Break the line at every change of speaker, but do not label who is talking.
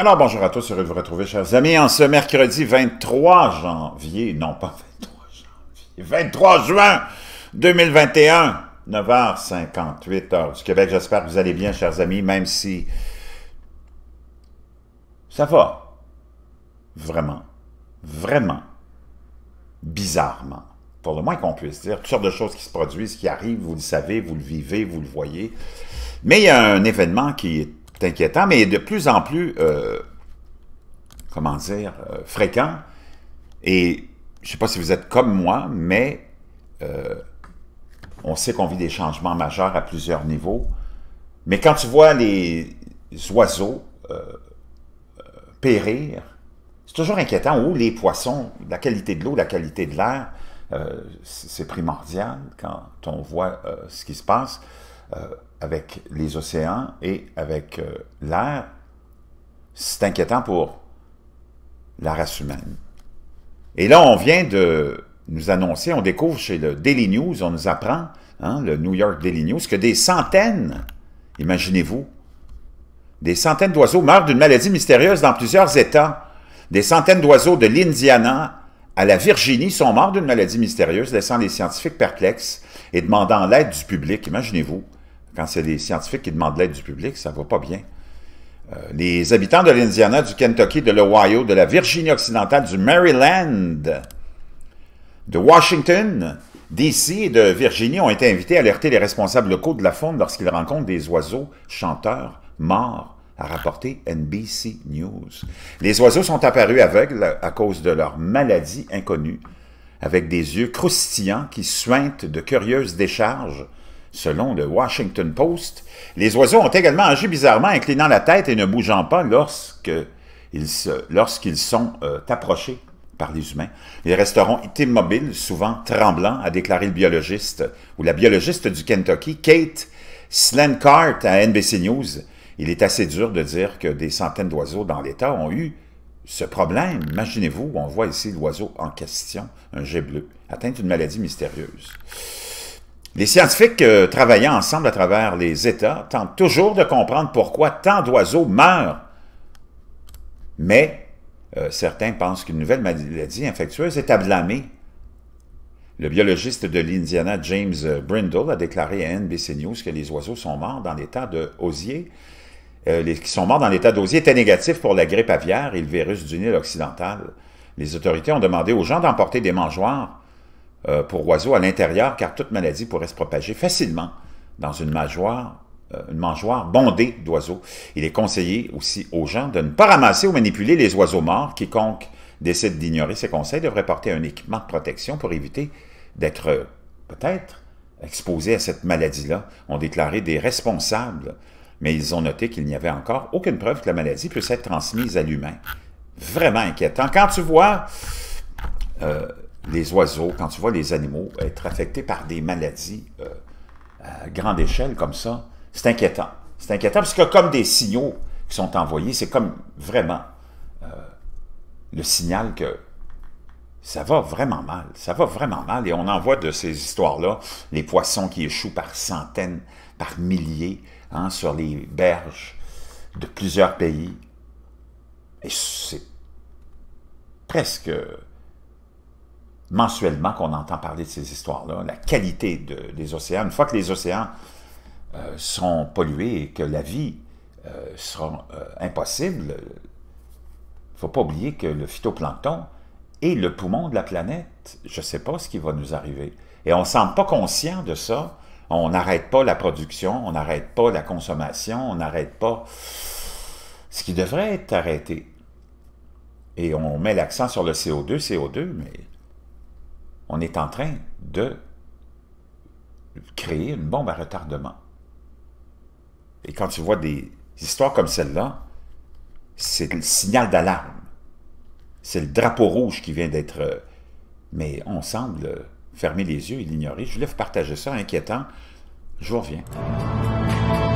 Alors, bonjour à tous, heureux de vous retrouver, chers amis, en ce mercredi 23 janvier, non pas 23 janvier, 23 juin 2021, 9h58 heure du Québec. J'espère que vous allez bien, chers amis, même si ça va vraiment, vraiment, bizarrement, pour le moins qu'on puisse dire, toutes sortes de choses qui se produisent, qui arrivent, vous le savez, vous le vivez, vous le voyez. Mais il y a un événement qui est inquiétant, mais de plus en plus, euh, comment dire, euh, fréquent. Et je ne sais pas si vous êtes comme moi, mais euh, on sait qu'on vit des changements majeurs à plusieurs niveaux. Mais quand tu vois les oiseaux périr, c'est toujours inquiétant. Ou les poissons, la qualité de l'eau, la qualité de l'air, c'est primordial quand on voit ce qui se passe avec les océans et avec euh, l'air, c'est inquiétant pour la race humaine. Et là, on vient de nous annoncer, on découvre chez le Daily News, on nous apprend, hein, le New York Daily News, que des centaines, imaginez-vous, des centaines d'oiseaux meurent d'une maladie mystérieuse dans plusieurs États. Des centaines d'oiseaux de l'Indiana à la Virginie sont morts d'une maladie mystérieuse, laissant les scientifiques perplexes et demandant l'aide du public, imaginez-vous. Quand c'est des scientifiques qui demandent l'aide du public, ça ne va pas bien. Euh, les habitants de l'Indiana, du Kentucky, de l'Ohio, de la Virginie occidentale, du Maryland, de Washington, D.C. et de Virginie ont été invités à alerter les responsables locaux de la faune lorsqu'ils rencontrent des oiseaux chanteurs morts, a rapporté NBC News. Les oiseaux sont apparus aveugles à cause de leur maladie inconnue, avec des yeux croustillants qui suintent de curieuses décharges Selon le Washington Post, les oiseaux ont également agi bizarrement, inclinant la tête et ne bougeant pas lorsqu'ils sont euh, approchés par les humains. Ils resteront immobiles, souvent tremblants, a déclaré le biologiste ou la biologiste du Kentucky, Kate Slancart, à NBC News. Il est assez dur de dire que des centaines d'oiseaux dans l'État ont eu ce problème. Imaginez-vous, on voit ici l'oiseau en question, un jet bleu, atteint d'une maladie mystérieuse. Les scientifiques euh, travaillant ensemble à travers les États tentent toujours de comprendre pourquoi tant d'oiseaux meurent. Mais euh, certains pensent qu'une nouvelle maladie infectieuse est à blâmer. Le biologiste de l'Indiana James euh, Brindle a déclaré à NBC News que les oiseaux sont morts dans l'état de osier. les, qui sont morts dans l'état d'osier étaient négatifs pour la grippe aviaire et le virus du Nil occidental. Les autorités ont demandé aux gens d'emporter des mangeoires euh, pour oiseaux à l'intérieur, car toute maladie pourrait se propager facilement dans une mangeoire, euh, une mangeoire bondée d'oiseaux. Il est conseillé aussi aux gens de ne pas ramasser ou manipuler les oiseaux morts. Quiconque décide d'ignorer ces conseils devrait porter un équipement de protection pour éviter d'être euh, peut-être exposé à cette maladie-là, ont déclaré des responsables, mais ils ont noté qu'il n'y avait encore aucune preuve que la maladie puisse être transmise à l'humain. Vraiment inquiétant. Quand tu vois les oiseaux, quand tu vois les animaux être affectés par des maladies euh, à grande échelle comme ça, c'est inquiétant. C'est inquiétant parce que comme des signaux qui sont envoyés, c'est comme vraiment euh, le signal que ça va vraiment mal, ça va vraiment mal. Et on en voit de ces histoires-là, les poissons qui échouent par centaines, par milliers, hein, sur les berges de plusieurs pays. Et c'est presque mensuellement qu'on entend parler de ces histoires-là, la qualité des océans. Une fois que les océans euh, seront sont pollués et que la vie euh, sera euh, impossible, il ne faut pas oublier que le phytoplancton est le poumon de la planète. Je ne sais pas ce qui va nous arriver. Et on ne semble pas conscient de ça. On n'arrête pas la production, on n'arrête pas la consommation, on n'arrête pas ce qui devrait être arrêté. Et on met l'accent sur le CO2, CO2, mais on est en train de créer une bombe à retardement. Et quand tu vois des histoires comme celle-là, c'est le signal d'alarme. C'est le drapeau rouge qui vient d'être... Euh, mais on semble fermer les yeux et l'ignorer. Je voulais vous partager ça, inquiétant. Je vous reviens.